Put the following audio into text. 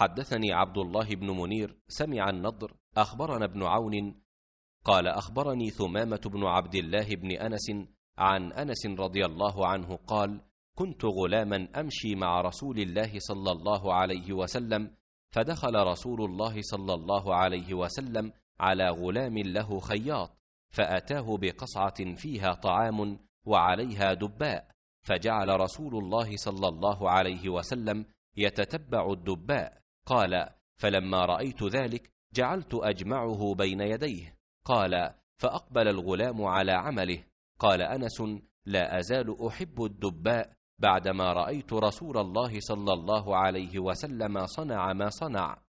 حدثني عبد الله بن منير سمع النضر اخبرنا ابن عون قال اخبرني ثمامه بن عبد الله بن انس عن انس رضي الله عنه قال كنت غلاما امشي مع رسول الله صلى الله عليه وسلم فدخل رسول الله صلى الله عليه وسلم على غلام له خياط فاتاه بقصعه فيها طعام وعليها دباء فجعل رسول الله صلى الله عليه وسلم يتتبع الدباء قال فلما رأيت ذلك جعلت أجمعه بين يديه قال فأقبل الغلام على عمله قال أنس لا أزال أحب الدباء بعدما رأيت رسول الله صلى الله عليه وسلم صنع ما صنع